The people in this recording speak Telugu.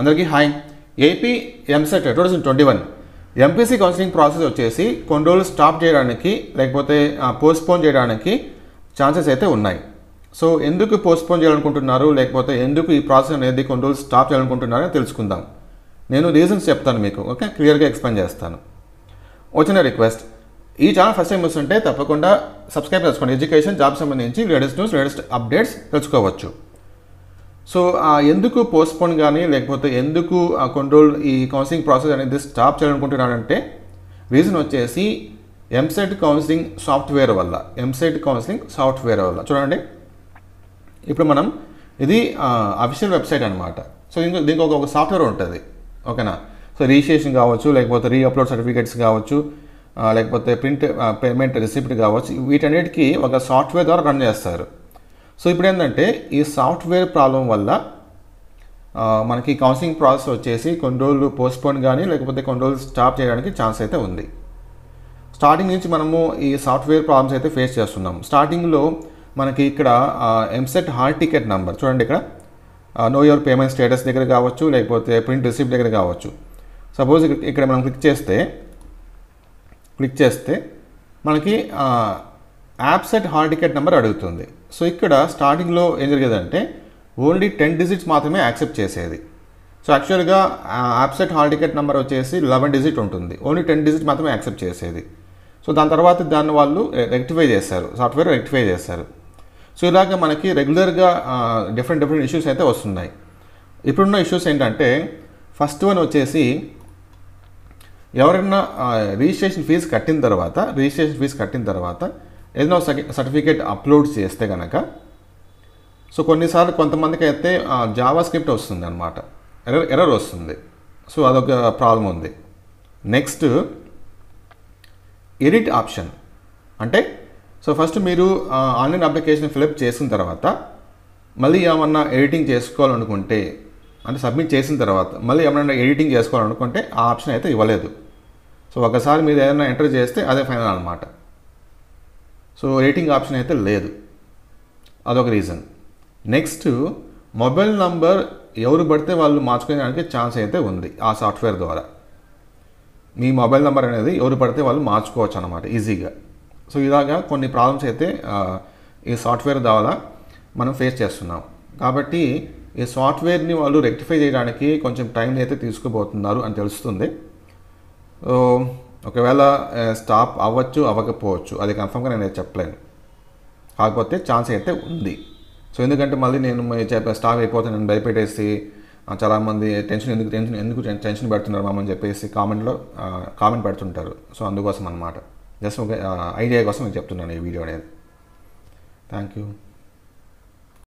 అందరికీ hi AP EAMCET two thousand twenty one MPC counselling process వచ్చేసి కొన్ని రోజులు స్టాప్ చేయడానికి లేకపోతే పోస్ట్పోన్ చేయడానికి ఛాన్సెస్ అయితే ఉన్నాయి సో ఎందుకు పోస్ట్పోన్ చేయాలనుకుంటున్నారు లేకపోతే ఎందుకు ఈ ప్రాసెస్ అనేది కొన్ని రోజులు స్టాప్ చేయాలనుకుంటున్నారో తెలుసుకుందాం నేను రీజన్స్ చెప్తాను మీకు ఓకే క్లియర్గా ఎక్స్ప్లెయిన్ చేస్తాను వచ్చిన రిక్వెస్ట్ ఈ ఛానల్ ఫస్ట్ టైం వస్తుంటే తప్పకుండా సబ్స్క్రైబ్ చేసుకోండి ఎడ్యుకేషన్ జాబ్ సంబంధించి లేటెస్ట్ న్యూస్ లేటెస్ట్ అప్డేట్స్ తెలుసుకోవచ్చు సో ఎందుకు పోస్ట్పోన్ కానీ లేకపోతే ఎందుకు కొన్ని రోజులు ఈ కౌన్సిలింగ్ ప్రాసెస్ అనేది స్టాప్ చేయాలనుకుంటున్నాడంటే రీజన్ వచ్చేసి ఎంసెట్ కౌన్సిలింగ్ సాఫ్ట్వేర్ వల్ల ఎంసెట్ కౌన్సిలింగ్ సాఫ్ట్వేర్ వల్ల చూడండి ఇప్పుడు మనం ఇది అఫీషియల్ వెబ్సైట్ అనమాట సో ఇంకో దీనికి ఒక ఒక సాఫ్ట్వేర్ ఉంటుంది ఓకేనా సో రిజిస్ట్రేషన్ కావచ్చు లేకపోతే రీ అప్లోడ్ సర్టిఫికేట్స్ కావచ్చు లేకపోతే ప్రింట్ పేమెంట్ రిసిప్ట్ కావచ్చు వీటన్నిటికీ ఒక సాఫ్ట్వేర్ ద్వారా రన్ చేస్తారు సో ఇప్పుడు ఏంటంటే ఈ సాఫ్ట్వేర్ ప్రాబ్లం వల్ల మనకి కౌన్సిలింగ్ ప్రాసెస్ వచ్చేసి కొన్ని రోజులు పోస్ట్పోన్ కానీ లేకపోతే కొన్ని రోజులు స్టాప్ చేయడానికి ఛాన్స్ అయితే ఉంది స్టార్టింగ్ నుంచి మనము ఈ సాఫ్ట్వేర్ ప్రాబ్లమ్స్ అయితే ఫేస్ చేస్తున్నాం స్టార్టింగ్లో మనకి ఇక్కడ ఎంసెట్ హాల్ టికెట్ నెంబర్ చూడండి ఇక్కడ నో యువర్ పేమెంట్ స్టేటస్ దగ్గర కావచ్చు లేకపోతే ప్రింట్ రిసీప్ట్ దగ్గర కావచ్చు సపోజ్ ఇక్కడ మనం క్లిక్ చేస్తే క్లిక్ చేస్తే మనకి యాప్సెట్ హాల్ టికెట్ నెంబర్ అడుగుతుంది సో ఇక్కడ స్టార్టింగ్లో ఏం జరిగేదంటే ఓన్లీ టెన్ డిజిట్స్ మాత్రమే యాక్సెప్ట్ చేసేది సో యాక్చువల్గా యాప్సెట్ హాల్ టికెట్ నెంబర్ వచ్చేసి లెవెన్ డిజిట్ ఉంటుంది ఓన్లీ టెన్ డిజిట్ మాత్రమే యాక్సెప్ట్ చేసేది సో దాని తర్వాత దాన్ని వాళ్ళు రెక్టిఫై చేశారు సాఫ్ట్వేర్ రెక్టిఫై చేశారు సో ఇలాగ మనకి రెగ్యులర్గా డిఫరెంట్ డిఫరెంట్ ఇష్యూస్ అయితే వస్తున్నాయి ఇప్పుడున్న ఇష్యూస్ ఏంటంటే ఫస్ట్ వన్ వచ్చేసి ఎవరైనా రిజిస్ట్రేషన్ ఫీజు కట్టిన తర్వాత రిజిస్ట్రేషన్ ఫీజు కట్టిన తర్వాత ఏదైనా సర్టిఫికేట్ అప్లోడ్ చేస్తే కనుక సో కొన్నిసార్లు కొంతమందికి అయితే జావా స్క్రిప్ట్ వస్తుంది అనమాట ఎర్ర ఎర్రర్ వస్తుంది సో అదొక ప్రాబ్లం ఉంది నెక్స్ట్ ఎడిట్ ఆప్షన్ అంటే సో ఫస్ట్ మీరు ఆన్లైన్ అప్లికేషన్ ఫిలప్ చేసిన తర్వాత మళ్ళీ ఏమన్నా ఎడిటింగ్ చేసుకోవాలనుకుంటే అంటే సబ్మిట్ చేసిన తర్వాత మళ్ళీ ఏమైనా ఎడిటింగ్ చేసుకోవాలనుకుంటే ఆ ఆప్షన్ అయితే ఇవ్వలేదు సో ఒకసారి మీరు ఏదైనా ఎంటర్ చేస్తే అదే ఫైనల్ అనమాట సో రేటింగ్ ఆప్షన్ అయితే లేదు అదొక రీజన్ నెక్స్ట్ మొబైల్ నంబర్ ఎవరు పడితే వాళ్ళు మార్చుకోవడానికి ఛాన్స్ అయితే ఉంది ఆ సాఫ్ట్వేర్ ద్వారా మీ మొబైల్ నెంబర్ అనేది ఎవరు పడితే వాళ్ళు మార్చుకోవచ్చు అనమాట ఈజీగా సో ఇలాగా కొన్ని ప్రాబ్లమ్స్ అయితే ఈ సాఫ్ట్వేర్ ద్వారా మనం ఫేస్ చేస్తున్నాం కాబట్టి ఈ సాఫ్ట్వేర్ని వాళ్ళు రెక్టిఫై చేయడానికి కొంచెం టైం అయితే తీసుకుపోతున్నారు అని తెలుస్తుంది ఒకవేళ స్టాప్ అవ్వచ్చు అవ్వకపోవచ్చు అది కన్ఫర్మ్గా నేను చెప్పలేను కాకపోతే ఛాన్స్ అయితే ఉంది సో ఎందుకంటే మళ్ళీ నేను చెప్పే స్టాప్ అయిపోతే నేను భయపెట్టేసి చాలామంది టెన్షన్ ఎందుకు టెన్షన్ ఎందుకు టెన్షన్ పెడుతున్నారు మమ్మల్ని చెప్పేసి కామెంట్లో కామెంట్ పెడుతుంటారు సో అందుకోసం అనమాట జస్ట్ ఒక ఐడియా కోసం నేను చెప్తున్నాను ఈ వీడియో అనేది థ్యాంక్ యూ